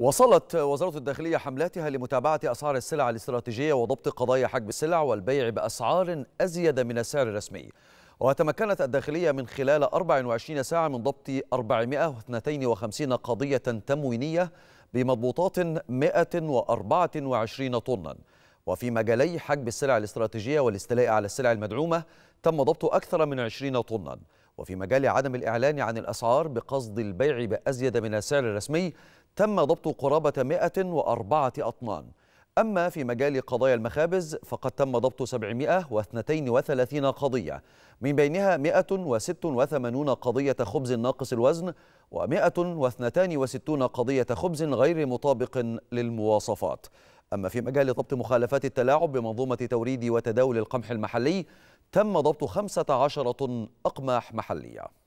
وصلت وزارة الداخلية حملاتها لمتابعة أسعار السلع الاستراتيجية وضبط قضايا حجب السلع والبيع بأسعار أزيد من السعر الرسمي وتمكنت الداخلية من خلال 24 ساعة من ضبط 452 قضية تموينية بمضبوطات 124 طنا وفي مجالي حجب السلع الاستراتيجية والاستيلاء على السلع المدعومة تم ضبط أكثر من 20 طنا وفي مجال عدم الإعلان عن الأسعار بقصد البيع بأزيد من السعر الرسمي تم ضبط قرابة 104 أطنان أما في مجال قضايا المخابز فقد تم ضبط 732 قضية من بينها 186 قضية خبز ناقص الوزن و162 قضية خبز غير مطابق للمواصفات أما في مجال ضبط مخالفات التلاعب بمنظومة توريد وتداول القمح المحلي تم ضبط 15 أقماح محلية